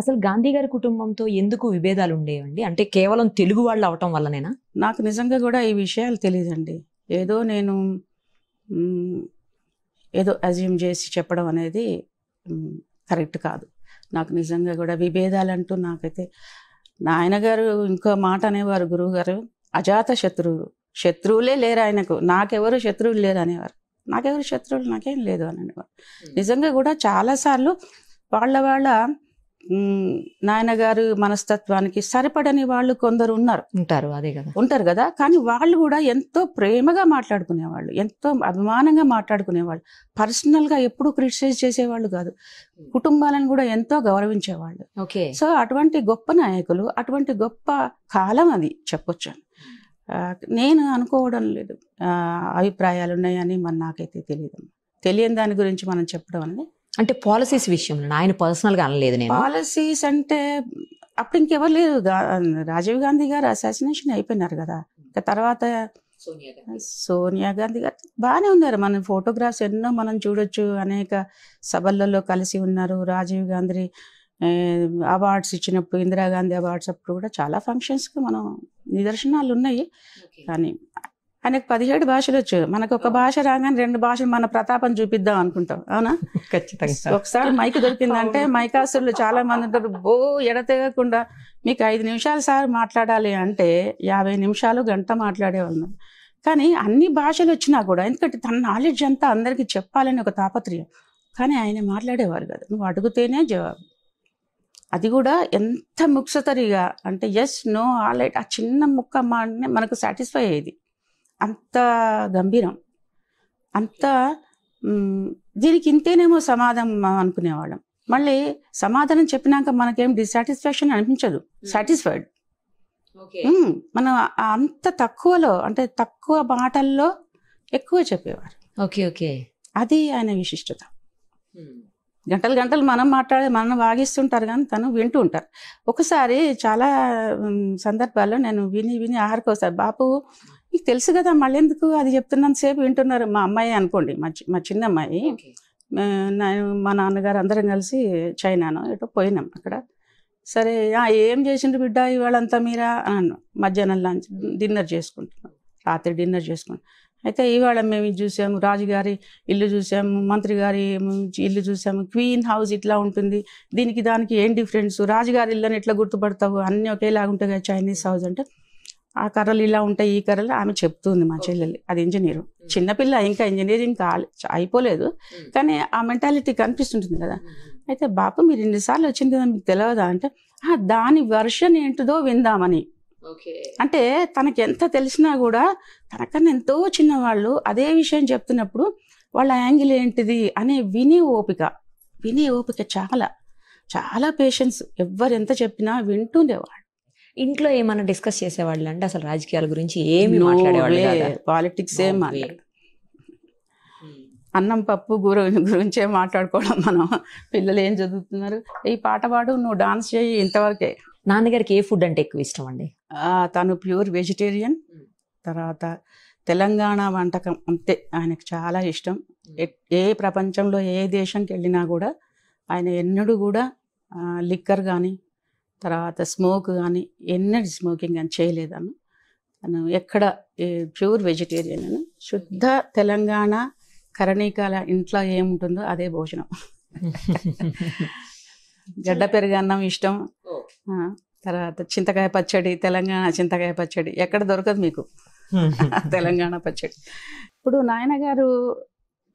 అసలు గాంధీ గారి కుటుంబంతో ఎందుకు విభేదాలు ఉండేవండి అంటే కేవలం తెలుగు వాళ్ళు అవటం వల్లనేనా నాకు నిజంగా కూడా ఈ విషయాలు తెలియదండి ఏదో నేను ఏదో అజ్యూమ్ చేసి చెప్పడం అనేది కరెక్ట్ కాదు నాకు నిజంగా కూడా విభేదాలు అంటూ నాకైతే నాయనగారు ఇంకో మాట అనేవారు గురువుగారు అజాత శత్రువు శత్రువులే లేరు ఆయనకు నాకెవరు శత్రువులు లేరు అనేవారు నాకెవరు శత్రువులు నాకేం లేదు అని అనేవారు నిజంగా కూడా చాలాసార్లు వాళ్ళ వాళ్ళ నాయనగారు మనస్తత్వానికి సరిపడని వాళ్ళు కొందరు ఉన్నారు ఉంటారు అదే కదా ఉంటారు కదా కానీ వాళ్ళు కూడా ఎంతో ప్రేమగా మాట్లాడుకునేవాళ్ళు ఎంతో అభిమానంగా మాట్లాడుకునేవాళ్ళు పర్సనల్గా ఎప్పుడు క్రిటిసైజ్ చేసేవాళ్ళు కాదు కుటుంబాలను కూడా ఎంతో గౌరవించేవాళ్ళు ఓకే సో అటువంటి గొప్ప నాయకులు అటువంటి గొప్ప కాలం అది చెప్పొచ్చు నేను అనుకోవడం లేదు అభిప్రాయాలు ఉన్నాయని మరి నాకైతే తెలియదు తెలియని దాని గురించి మనం చెప్పడం అనేది అంటే పాలసీస్ విషయంలో ఆయన పర్సనల్గా అనలేదు నేను పాలసీస్ అంటే అప్పుడు ఇంకెవరు లేరు రాజీవ్ గాంధీ గారు అసాసినేషన్ అయిపోయినారు కదా ఇంకా తర్వాత సోనియా గాంధీ గారు బాగానే ఉన్నారు మన ఫోటోగ్రాఫ్స్ ఎన్నో మనం చూడొచ్చు అనేక సభలలో కలిసి ఉన్నారు రాజీవ్ గాంధీ అవార్డ్స్ ఇచ్చినప్పుడు ఇందిరాగాంధీ అవార్డ్స్ అప్పుడు కూడా చాలా ఫంక్షన్స్కి మనం నిదర్శనాలు ఉన్నాయి కానీ ఆయనకు పదిహేడు భాషలు వచ్చు మనకు ఒక భాష రాగానే రెండు భాషలు మన ప్రతాపం చూపిద్దాం అనుకుంటాం అవునా ఖచ్చితంగా ఒకసారి మైక్ దొరికిందంటే మైకాసులు చాలా మంది ఉంటారు బో ఎడతెగకుండా మీకు ఐదు నిమిషాలు సార్ మాట్లాడాలి అంటే యాభై నిమిషాలు గంట మాట్లాడేవాళ్ళం కానీ అన్ని భాషలు వచ్చినా కూడా ఎందుకంటే తన నాలెడ్జ్ అంతా అందరికీ చెప్పాలని ఒక తాపత్రయం కానీ ఆయన మాట్లాడేవారు కదా నువ్వు అడుగుతేనే జవాబు అది కూడా ఎంత ముక్సతరిగా అంటే ఎస్ నో ఆల్ రైట్ ఆ చిన్న ముక్క మాటనే మనకు సాటిస్ఫై అయ్యేది అంత గంభీరం అంత దీనికి ఇంతేనేమో సమాధానం అనుకునేవాళ్ళం మళ్ళీ సమాధానం చెప్పినాక మనకేం డిసాటిస్ఫాక్షన్ అనిపించదు సాటిస్ఫైడ్ మనం అంత తక్కువలో అంటే తక్కువ మాటల్లో ఎక్కువ చెప్పేవారు ఓకే ఓకే అది ఆయన విశిష్టత గంటలు గంటలు మనం మాట్లాడే మనం వాగిస్తుంటారు కానీ తను వింటూ ఉంటారు ఒకసారి చాలా సందర్భాల్లో నేను విని విని ఆహారకు ఒకసారి బాపు మీకు తెలుసు కదా మళ్ళీ ఎందుకు అది చెప్తున్నంతసేపు వింటున్నారు మా అమ్మాయి అనుకోండి మా మా చిన్న అమ్మాయి నేను మా నాన్నగారు అందరం కలిసి చైనాను ఏటో పోయినాం అక్కడ సరే ఏం చేసిండు బిడ్డ ఇవాళంతా మీరా అన్నాను మధ్యాహ్నం లంచ్ డిన్నర్ చేసుకుంటున్నాం రాత్రి డిన్నర్ చేసుకుంటాం అయితే ఇవాళ మేము చూసాము రాజుగారి ఇల్లు చూసాము మంత్రి గారి ఇల్లు చూసాము క్వీన్ హౌస్ ఇట్లా ఉంటుంది దీనికి దానికి ఏం డిఫరెన్స్ రాజుగారి అని ఎట్లా గుర్తుపడతావు అన్నీ ఒకేలాగా ఉంటాయి చైనీస్ హౌస్ అంటే ఆ కర్రలు ఇలా ఉంటాయి ఈ కర్రలు ఆమె చెప్తుంది మా చెల్లెలు అది ఇంజనీరు hmm. చిన్నపిల్ల ఇంకా ఇంజనీరింగ్ కాలే అయిపోలేదు hmm. కానీ ఆ మెంటాలిటీ కనిపిస్తుంటుంది కదా hmm, అయితే బాపు మీరు ఇన్నిసార్లు వచ్చింది కదా మీకు తెలియదా అంటే దాని వర్షన్ ఏంటిదో విందామని అంటే తనకి ఎంత తెలిసినా కూడా తనకన్నా ఎంతో చిన్నవాళ్ళు అదే విషయం చెప్తున్నప్పుడు వాళ్ళ యాంగిల్ ఏంటిది అనే వినే ఓపిక వినే ఓపిక చాలా చాలా పేషెన్స్ ఎవరు ఎంత చెప్పినా వింటుండేవాళ్ళు ఇంట్లో ఏమైనా డిస్కస్ చేసేవాళ్ళు అంటే అసలు రాజకీయాల గురించి ఏమి మాట్లాడేవాళ్ళు పాలిటిక్స్ ఏం మాట్లాడారు hmm. అన్నం పప్పు గురు గురించే మాట్లాడుకోవడం మనం పిల్లలు ఏం చదువుతున్నారు ఈ పాట పాడు నువ్వు డాన్స్ చేయి ఇంతవరకే నాన్నగారికి ఏ ఫుడ్ అంటే ఎక్కువ ఇష్టం అండి తను ప్యూర్ వెజిటేరియన్ తర్వాత తెలంగాణ వంటకం అంతే ఆయనకు చాలా ఇష్టం ఏ ప్రపంచంలో ఏ దేశంకి వెళ్ళినా కూడా ఆయన ఎన్నడూ కూడా లిక్కర్ కానీ తర్వాత స్మోక్ కానీ ఎన్నడూ స్మోకింగ్ కానీ చేయలేదను తను ఎక్కడ ప్యూర్ వెజిటేరియన్ అని శుద్ధ తెలంగాణ కరణీకాల ఇంట్లో ఏముంటుందో అదే భోజనం గడ్డ అన్నం ఇష్టం తర్వాత చింతకాయ పచ్చడి తెలంగాణ చింతకాయ పచ్చడి ఎక్కడ దొరకదు మీకు తెలంగాణ పచ్చడి ఇప్పుడు నాయన గారు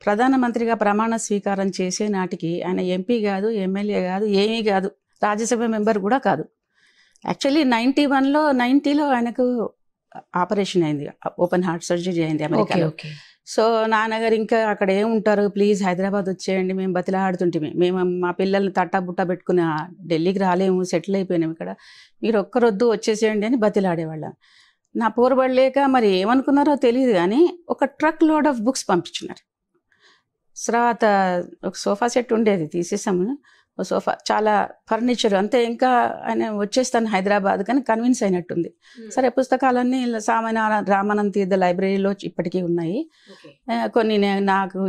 ప్రధానమంత్రిగా ప్రమాణ స్వీకారం చేసే నాటికి ఆయన ఎంపీ కాదు ఎమ్మెల్యే కాదు ఏమీ కాదు రాజ్యసభ మెంబర్ కూడా కాదు యాక్చువల్లీ నైన్టీ వన్లో నైన్టీలో ఆయనకు ఆపరేషన్ అయింది ఓపెన్ హార్ట్ సర్జరీ అయింది అమెరికా సో నాన్నగారు ఇంకా అక్కడ ఏముంటారు ప్లీజ్ హైదరాబాద్ వచ్చేయండి మేము బతిలాడుతుంటేమే మేము మా పిల్లల్ని తట్టాబుట్టా పెట్టుకుని ఢిల్లీకి రాలేము సెటిల్ అయిపోయినాము ఇక్కడ మీరు ఒక్కరొద్దు వచ్చేసేయండి అని బతిలాడేవాళ్ళం నా పోరుబడలేక మరి ఏమనుకున్నారో తెలియదు కానీ ఒక ట్రక్ లోడ్ ఆఫ్ బుక్స్ పంపించినారు తర్వాత ఒక సోఫా సెట్ ఉండేది తీసేసాము సోఫా చాలా ఫర్నిచర్ అంతే ఇంకా ఆయన వచ్చేస్తాను హైదరాబాద్ కానీ కన్విన్స్ అయినట్టుంది hmm. సరే పుస్తకాలన్నీ సామాన్య రామానంద తీర్థ లైబ్రరీలో ఇప్పటికీ ఉన్నాయి కొన్ని నాకు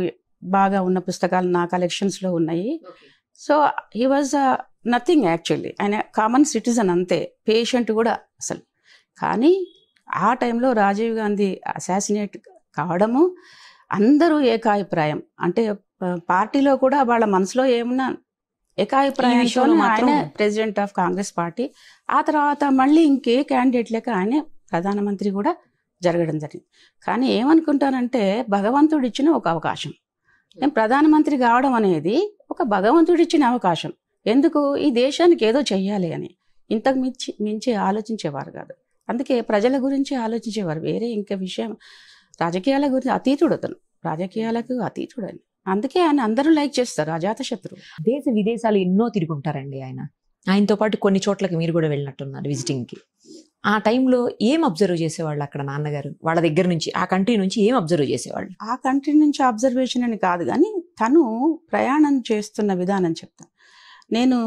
బాగా ఉన్న పుస్తకాలు నా కలెక్షన్స్లో ఉన్నాయి so he was nothing actually ఆయన కామన్ సిటిజన్ అంతే పేషెంట్ కూడా అసలు కానీ ఆ టైంలో రాజీవ్ గాంధీ అసాసినేట్ కావడము అందరూ ఏకాభిప్రాయం అంటే పార్టీలో కూడా వాళ్ళ మనసులో ఏమన్నా ఏకాభిప్రాయంతో ఆయన ప్రెసిడెంట్ ఆఫ్ కాంగ్రెస్ పార్టీ ఆ తర్వాత మళ్ళీ ఇంకే క్యాండిడేట్ లేక ఆయనే ప్రధానమంత్రి కూడా జరగడం జరిగింది కానీ ఏమనుకుంటానంటే భగవంతుడు ఇచ్చిన ఒక అవకాశం నేను ప్రధానమంత్రి కావడం అనేది ఒక భగవంతుడు ఇచ్చిన అవకాశం ఎందుకు ఈ దేశానికి ఏదో చెయ్యాలి అని ఇంతకు మించి మించి ఆలోచించేవారు కాదు అందుకే ప్రజల గురించి ఆలోచించేవారు వేరే ఇంకా విషయం రాజకీయాల గురించి అతీతుడు అతను రాజకీయాలకు అతీతుడు అని అందుకే ఆయన అందరూ లైక్ చేస్తారు అజాతశత్రు దేశ విదేశాలు ఎన్నో తిరుగుంటారండి ఆయన ఆయనతో పాటు కొన్ని చోట్లకి మీరు కూడా వెళ్ళినట్టున్నారు విజిటింగ్కి ఆ టైంలో ఏం అబ్జర్వ్ చేసేవాళ్ళు అక్కడ నాన్నగారు వాళ్ళ దగ్గర నుంచి ఆ కంట్రీ నుంచి ఏం అబ్జర్వ్ చేసేవాళ్ళు ఆ కంట్రీ నుంచి అబ్జర్వేషన్ అని కాదు కానీ తను ప్రయాణం చేస్తున్న విధానం చెప్తాను నేను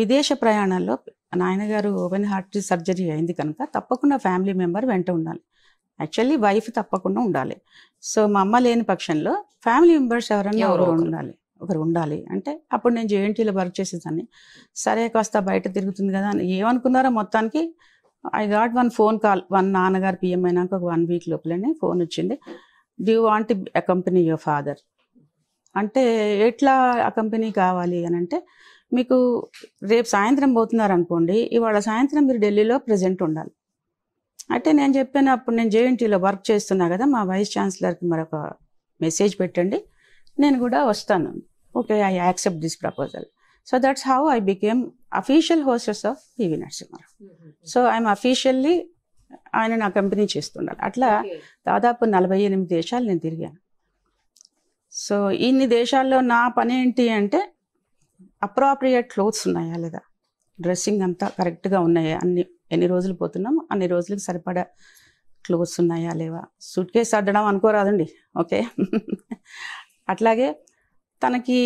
విదేశ ప్రయాణాల్లో నాయనగారు ఓపెన్ హార్ట్ సర్జరీ అయింది కనుక తప్పకుండా ఫ్యామిలీ మెంబర్ వెంట ఉండాలి యాక్చువల్లీ వైఫ్ తప్పకుండా ఉండాలి సో మా అమ్మ లేని పక్షంలో ఫ్యామిలీ మెంబర్స్ ఎవరైనా ఎవరు ఉండాలి ఒకరు ఉండాలి అంటే అప్పుడు నేను జేఎన్టీలో వర్క్ చేసేదాన్ని సరే కాస్త బయట తిరుగుతుంది కదా అని ఏమనుకున్నారో మొత్తానికి I got one phone call one నాన్నగారు పిఎం అయినాక ఒక వన్ వీక్ లోపలనే ఫోన్ వచ్చింది do want accompany your father అంటే ఎట్లా అకంపెనీ కావాలి అని అంటే మీకు రేపు సాయంత్రం పోతున్నారు అనుకోండి ఇవాళ సాయంత్రం మీరు ఢిల్లీలో ప్రజెంట్ ఉండాలి అంటే నేను చెప్పాను అప్పుడు నేను జేఎన్టీలో వర్క్ చేస్తున్నా కదా మా వైస్ ఛాన్సలర్కి మరొక మెసేజ్ పెట్టండి నేను కూడా వస్తాను okay I accept this proposal so that's how I became official hostess of P V Narasimha Rao so I'm officially ఆయన నా కంపెనీ చేస్తున్నారు అట్లా దాదాపు నలభై ఎనిమిది దేశాలు నేను తిరిగాను సో ఇన్ని దేశాల్లో నా పని ఏంటి అంటే అప్రాప్రియేట్ క్లోత్స్ ఉన్నాయా లేదా డ్రెస్సింగ్ అంతా కరెక్ట్గా ఉన్నాయా అన్నీ ఎన్ని రోజులు పోతున్నాం అన్ని రోజులకు సరిపడా క్లోత్స్ ఉన్నాయా లేవా సూట్ కేసు అడ్డడం అనుకోరాదండి ఓకే అట్లాగే తనకి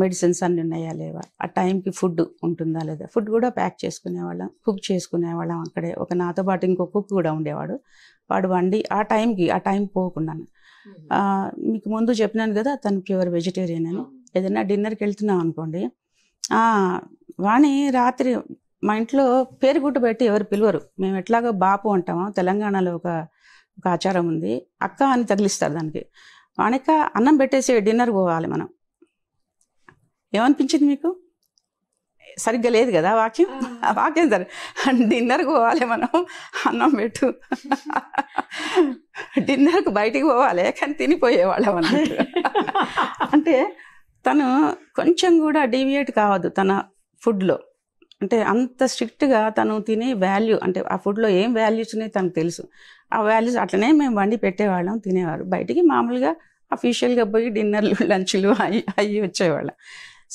మెడిసిన్స్ అన్నీ ఉన్నాయా లేవా ఆ టైంకి ఫుడ్ ఉంటుందా లేదా ఫుడ్ కూడా ప్యాక్ చేసుకునేవాళ్ళం కుక్ చేసుకునేవాళ్ళం అక్కడే ఒక నాతో పాటు ఇంకో కుక్ కూడా ఉండేవాడు వాడు వండి ఆ టైంకి ఆ టైం పోకుండాను మీకు ముందు చెప్పినాను కదా తను ప్యూర్ వెజిటేరియన్ అని ఏదైనా డిన్నర్కి వెళ్తున్నాం అనుకోండి వాణి రాత్రి మా ఇంట్లో పేరు గుట్టు పెట్టి ఎవరు పిలవరు మేము ఎట్లాగో బాపు అంటామో తెలంగాణలో ఒక ఒక ఆచారం ఉంది అక్క అని తగిలిస్తారు దానికి వానక్క అన్నం పెట్టేసి డిన్నర్ పోవాలి మనం ఏమనిపించింది మీకు సరిగ్గా లేదు కదా వాక్యం వాక్యం సరే డిన్నర్కి పోవాలి మనం అన్నం పెట్టు డిన్నర్కి బయటికి పోవాలి కానీ తినిపోయేవాళ్ళం అన్నట్టు అంటే తను కొంచెం కూడా డీవియేట్ కావద్దు తన ఫుడ్లో అంటే అంత స్ట్రిక్ట్గా తను తినే వాల్యూ అంటే ఆ ఫుడ్లో ఏం వాల్యూస్ ఉన్నాయి తనకు తెలుసు ఆ వాల్యూస్ అట్లనే మేము వండి పెట్టేవాళ్ళం తినేవారు బయటికి మామూలుగా అఫీషియల్గా పోయి డిన్నర్లు లంచ్లు అవి అవి వచ్చేవాళ్ళం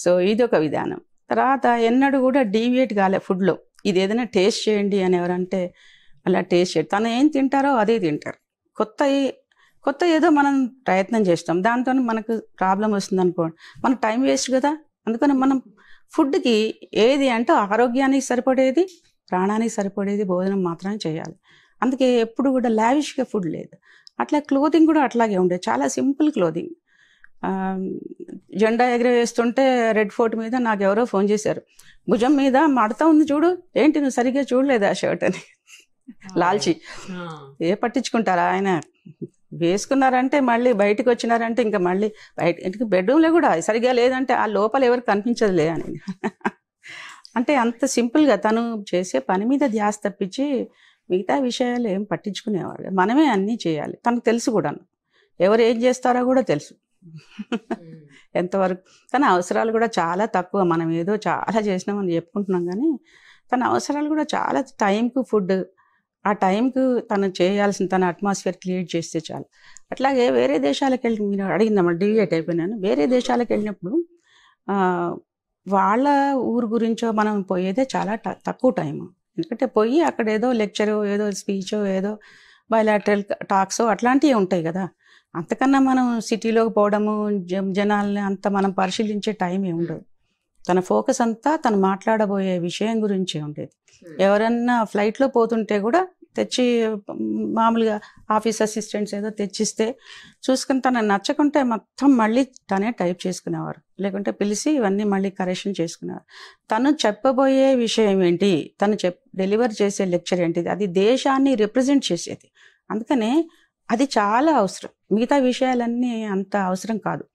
సో ఇది ఒక విధానం తర్వాత ఎన్నడూ కూడా డీవియేట్ కాలే ఫుడ్లో ఇది ఏదైనా టేస్ట్ చేయండి అని ఎవరంటే అలా టేస్ట్ చేయండి తను ఏం తింటారో అదే తింటారు కొత్త కొత్త ఏదో మనం ప్రయత్నం చేస్తాం దాంతో మనకు ప్రాబ్లం వస్తుంది అనుకోండి మనకు టైం వేస్ట్ కదా అందుకని మనం ఫుడ్కి ఏది అంటే ఆరోగ్యానికి సరిపడేది ప్రాణానికి సరిపడేది భోజనం మాత్రమే చేయాలి అందుకే ఎప్పుడు కూడా లావిష్గా ఫుడ్ లేదు అట్లా క్లోదింగ్ కూడా అట్లాగే ఉండేది చాలా సింపుల్ క్లోదింగ్ జెండా ఎగరవేస్తుంటే రెడ్ ఫోర్ట్ మీద నాకు ఎవరో ఫోన్ చేశారు భుజం మీద మడత ఉంది చూడు ఏంటి నువ్వు సరిగ్గా చూడలేదు ఆ షర్ట్ అని లాల్చి ఏ పట్టించుకుంటారా ఆయన వేసుకున్నారంటే మళ్ళీ బయటకు వచ్చినారంటే ఇంకా మళ్ళీ బయట ఇంటికి బెడ్రూమ్లో కూడా సరిగ్గా లేదంటే ఆ లోపల ఎవరికి కనిపించదులే అని అంటే అంత సింపుల్గా తను చేసే పని మీద ధ్యాస తప్పించి మిగతా విషయాలు ఏం పట్టించుకునేవాడు మనమే అన్నీ చేయాలి తనకు తెలుసు కూడాను ఎవరు ఏం చేస్తారో కూడా తెలుసు ఎంతవరకు తన అవసరాలు కూడా చాలా తక్కువ మనం ఏదో చాలా చేసినామని చెప్పుకుంటున్నాం కానీ తన అవసరాలు కూడా చాలా టైంకు ఫుడ్ ఆ టైంకు తను చేయాల్సిన తన అట్మాస్ఫియర్ క్రియేట్ చేస్తే చాలు అట్లాగే వేరే దేశాలకు వెళ్ళి మీరు అడిగిందమ్మా డివియేట్ అయిపోయినాను వేరే దేశాలకు వెళ్ళినప్పుడు వాళ్ళ ఊరు గురించో మనం పోయేదే చాలా తక్కువ టైం ఎందుకంటే పోయి అక్కడ ఏదో లెక్చర్ ఏదో స్పీచ్ ఏదో బయలాటరల్ టాక్స్ అట్లాంటివి ఉంటాయి కదా అంతకన్నా మనం సిటీలోకి పోవడము జనాల్ని అంత మనం పరిశీలించే టైం ఏమి ఉండదు తన ఫోకస్ అంతా తను మాట్లాడబోయే విషయం గురించే ఉండేది hmm. ఎవరన్నా ఫ్లైట్లో పోతుంటే కూడా తెచ్చి మామూలుగా ఆఫీస్ అసిస్టెంట్స్ ఏదో తెచ్చిస్తే చూసుకుని తన నచ్చకుంటే మొత్తం మళ్ళీ తనే టైప్ చేసుకునేవారు లేకుంటే పిలిచి ఇవన్నీ మళ్ళీ కరెక్షన్ చేసుకునేవారు తను చెప్పబోయే విషయం ఏంటి తను చెప్ డెలివర్ చేసే లెక్చర్ ఏంటిది అది దేశాన్ని రిప్రజెంట్ చేసేది అందుకనే అది చాలా అవసరం మిగతా విషయాలన్నీ అంత అవసరం కాదు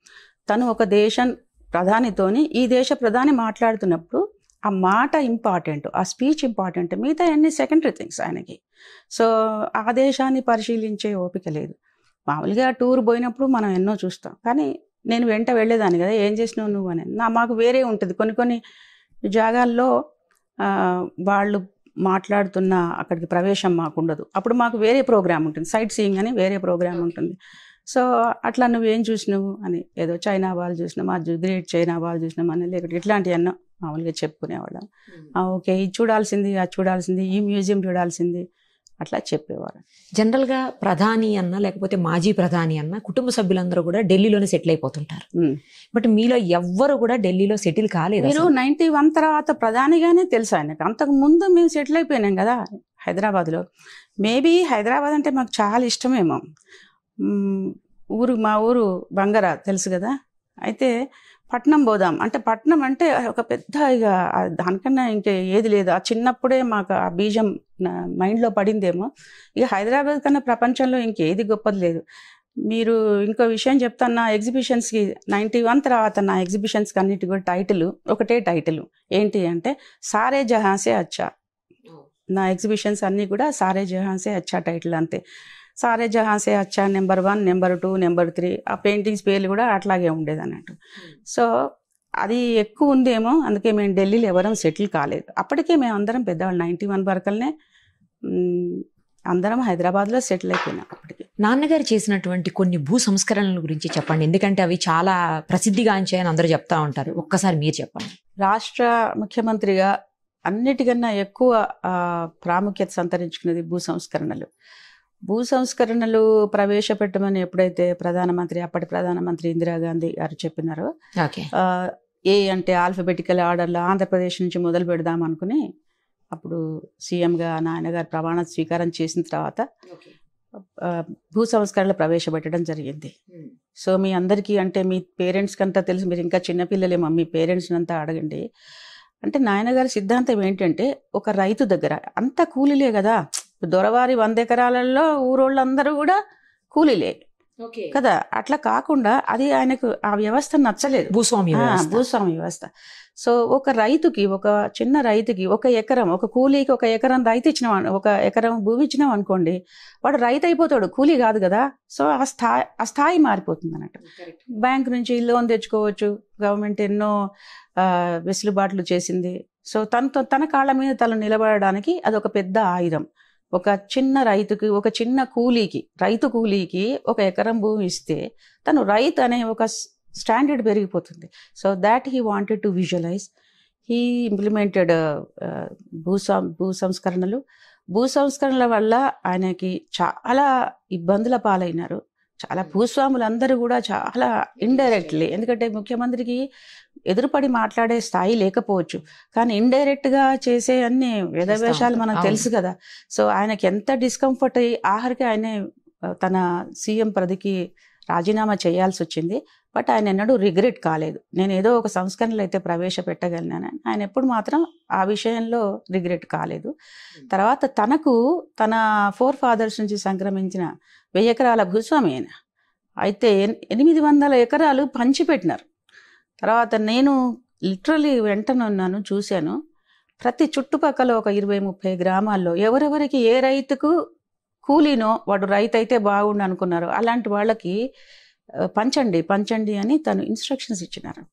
తను ఒక దేశం ప్రధానితోని ఈ దేశ ప్రధాని మాట్లాడుతున్నప్పుడు ఆ మాట ఇంపార్టెంట్ ఆ స్పీచ్ ఇంపార్టెంట్ మిగతా అన్ని సెకండరీ థింగ్స్ ఆయనకి సో ఆ దేశాన్ని పరిశీలించే ఓపిక లేదు మామూలుగా టూర్ పోయినప్పుడు మనం ఎన్నో చూస్తాం కానీ నేను వెంట వెళ్ళేదాన్ని కదా ఏం చేసినావు నువ్వు అని నా మాకు వేరే ఉంటుంది కొన్ని కొన్ని జాగాల్లో వాళ్ళు మాట్లాడుతున్న అక్కడికి ప్రవేశం మాకు ఉండదు అప్పుడు మాకు వేరే ప్రోగ్రామ్ ఉంటుంది సైట్ సీయింగ్ అని వేరే ప్రోగ్రామ్ ఉంటుంది సో అట్లా నువ్వేం చూసినావు అని ఏదో చైనా వాళ్ళు అది గ్రేట్ చైనా వాళ్ళు చూసినాం అని లేకపోతే ఇట్లాంటివి అన్నో మామూలుగా చెప్పుకునేవాళ్ళం hmm. ఓకే ఇది చూడాల్సింది అది చూడాల్సింది ఈ మ్యూజియం చూడాల్సింది అట్లా చెప్పేవారు జనరల్గా ప్రధాని అన్న లేకపోతే మాజీ ప్రధాని అన్న కుటుంబ సభ్యులందరూ కూడా ఢిల్లీలోనే సెటిల్ అయిపోతుంటారు hmm. బట్ మీలో ఎవ్వరు కూడా ఢిల్లీలో సెటిల్ కాలేదు మీరు నైన్టీ వన్ తర్వాత ప్రధానిగానే తెలుసు ఆయనకు అంతకు ముందు మేము సెటిల్ అయిపోయినాం కదా హైదరాబాద్లో మేబీ హైదరాబాద్ అంటే మాకు చాలా ఇష్టమేమో ఊరు మా ఊరు బంగారా తెలుసు కదా అయితే పట్నం పోదాం అంటే పట్నం అంటే ఒక పెద్ద ఇక దానికన్నా ఇంకా ఏది లేదు ఆ చిన్నప్పుడే మాకు ఆ బీజం మైండ్లో పడిందేమో ఇక హైదరాబాద్ కన్నా ప్రపంచంలో ఇంకేది గొప్పది లేదు మీరు ఇంకో విషయం చెప్తాను నా ఎగ్జిబిషన్స్కి నైంటీ వన్ తర్వాత నా ఎగ్జిబిషన్స్కి అన్నిటి కూడా టైటిల్ ఒకటే టైటిల్ ఏంటి అంటే సారే జహాసే అచ్చా నా ఎగ్జిబిషన్స్ అన్నీ కూడా సారే జహాసే అచ్చా టైటిల్ అంతే సారే జహాన్సే అచ్చా number one number two number three ఆ పెయింటింగ్స్ పేర్లు కూడా అట్లాగే ఉండేది అన్నట్టు సో అది ఎక్కువ ఉందేమో అందుకే మేము ఢిల్లీలో ఎవరం సెటిల్ కాలేదు అప్పటికే మేము అందరం పెద్దవాళ్ళు నైంటీ వన్ వరకల్నే అందరం హైదరాబాద్లో సెటిల్ అయిపోయినాం అప్పటికి నాన్నగారు చేసినటువంటి కొన్ని భూ సంస్కరణల గురించి చెప్పండి ఎందుకంటే అవి చాలా ప్రసిద్ధిగాంచాయని అందరూ చెప్తా ఉంటారు ఒక్కసారి మీరు చెప్పండి రాష్ట్ర ముఖ్యమంత్రిగా అన్నిటికన్నా ఎక్కువ ప్రాముఖ్యత సంతరించుకున్నది భూ సంస్కరణలు భూ సంస్కరణలు ప్రవేశపెట్టమని ఎప్పుడైతే ప్రధానమంత్రి అప్పటి ప్రధానమంత్రి ఇందిరాగాంధీ గారు చెప్పినారో ఏ అంటే ఆల్ఫబెటికల్ ఆర్డర్లో ఆంధ్రప్రదేశ్ నుంచి మొదలు పెడదాం అనుకుని అప్పుడు సీఎంగా నాయనగారు ప్రమాణ స్వీకారం చేసిన తర్వాత భూ సంస్కరణలు ప్రవేశపెట్టడం జరిగింది hmm. సో మీ అందరికీ అంటే మీ పేరెంట్స్ కంతా తెలుసు మీరు ఇంకా చిన్నపిల్లలేమో మీ పేరెంట్స్ని అంతా అడగండి అంటే నాయనగారి సిద్ధాంతం ఏంటంటే ఒక రైతు దగ్గర అంత కూలీలే కదా దొరవారి వంద ఎకరాలలో ఊరోళ్ళందరూ కూడా కూలీలే కదా అట్లా కాకుండా అది ఆయనకు ఆ వ్యవస్థ నచ్చలేదు భూస్వామి భూస్వామి వ్యవస్థ సో ఒక రైతుకి ఒక చిన్న రైతుకి ఒక ఎకరం ఒక కూలీకి ఒక ఎకరం రైతు ఇచ్చినాం ఒక ఎకరం భూమి ఇచ్చినాం అనుకోండి వాడు రైతు అయిపోతాడు కూలీ కాదు కదా సో ఆ స్థాయి ఆ స్థాయి మారిపోతుంది అన్నట్టు బ్యాంక్ నుంచి లోన్ తెచ్చుకోవచ్చు గవర్నమెంట్ ఎన్నో వెసులుబాట్లు చేసింది సో తనతో తన కాళ్ళ మీద తను నిలబడడానికి అది ఒక పెద్ద ఆయుధం ఒక చిన్న రైతుకి ఒక చిన్న కూలీకి రైతు కూలీకి ఒక ఎకరం భూమి ఇస్తే తను రైతు అనే ఒక స్టాండర్డ్ పెరిగిపోతుంది so that he wanted to visualize he implemented భూ భూ సంస్కరణలు భూ సంస్కరణల వల్ల ఆయనకి చాలా ఇబ్బందుల పాలైనారు చాలా భూస్వాములందరూ కూడా చాలా ఇండైరెక్ట్లీ ఎందుకంటే ముఖ్యమంత్రికి ఎదురుపడి మాట్లాడే స్థాయి లేకపోవచ్చు కానీ ఇండైరెక్ట్గా చేసే అన్ని వేదవేషాలు మనకు తెలుసు కదా సో ఆయనకి ఎంత డిస్కంఫర్ట్ అయ్యి ఆఖరికి ఆయనే తన సీఎం పదవికి రాజీనామా చేయాల్సి వచ్చింది బట్ ఆయన ఎన్నడూ రిగ్రెట్ కాలేదు నేను ఏదో ఒక సంస్కరణలు అయితే ప్రవేశపెట్టగలిగానని ఆయన ఎప్పుడు మాత్రం ఆ విషయంలో రిగ్రెట్ కాలేదు తర్వాత తనకు తన ఫోర్ ఫాదర్స్ నుంచి సంక్రమించిన వెయ్యి ఎకరాల భూస్వామి ఆయన అయితే ఎనిమిది వందల ఎకరాలు పంచిపెట్టినారు తర్వాత నేను లిటరలీ వెంటనే ఉన్నాను చూశాను ప్రతి చుట్టుపక్కల ఒక ఇరవై ముప్పై గ్రామాల్లో ఎవరెవరికి ఏ రైతుకు కూలీనో వాడు రైతు అయితే బాగుండు అనుకున్నారు అలాంటి వాళ్ళకి పంచండి పంచండి అని తను ఇన్స్ట్రక్షన్స్ ఇచ్చినారు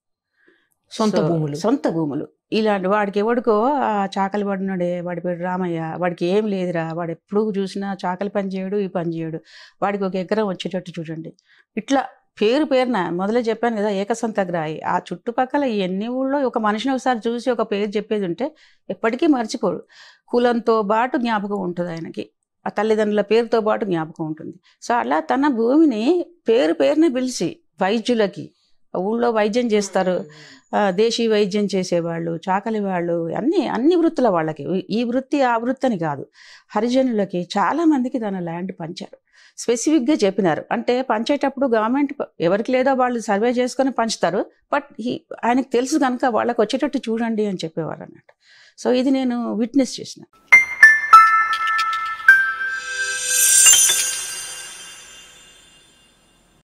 సొంత భూములు సొంత భూములు ఇలాంటి వాడికి ఎవడికో ఆ చాకలి పడినాడే వాడి పేరు రామయ్య వాడికి ఏం లేదురా వాడు ఎప్పుడు చూసినా చాకలి పని చేయడు ఈ పని చేయడు వాడికి ఒక ఎకరం వచ్చేటట్టు చూడండి ఇట్లా పేరు పేరున మొదలు చెప్పాను కదా ఏకసొంత ఆ చుట్టుపక్కల ఎన్ని ఊళ్ళో ఒక మనిషిని ఒకసారి చూసి ఒక పేరు చెప్పేది ఉంటే ఎప్పటికీ మర్చిపోడు కులంతో పాటు జ్ఞాపకం ఉంటుంది ఆయనకి ఆ తల్లిదండ్రుల పేరుతో పాటు జ్ఞాపకం ఉంటుంది సో అలా తన భూమిని పేరు పేరున పిలిచి వైద్యులకి ఊళ్ళో వైద్యం చేస్తారు దేశీ వైద్యం చేసేవాళ్ళు చాకలి వాళ్ళు అన్ని అన్ని వృత్తుల వాళ్ళకి ఈ వృత్తి ఆ వృత్తి అని కాదు హరిజనులకి చాలామందికి తన ల్యాండ్ పంచారు స్పెసిఫిక్గా చెప్పినారు అంటే పంచేటప్పుడు గవర్నమెంట్ ఎవరికి లేదో వాళ్ళు సర్వే చేసుకొని పంచుతారు బట్ ఈ ఆయనకు తెలుసు కనుక వాళ్ళకి వచ్చేటట్టు చూడండి అని చెప్పేవారు అన్నట్టు సో ఇది నేను విట్నెస్ చేసిన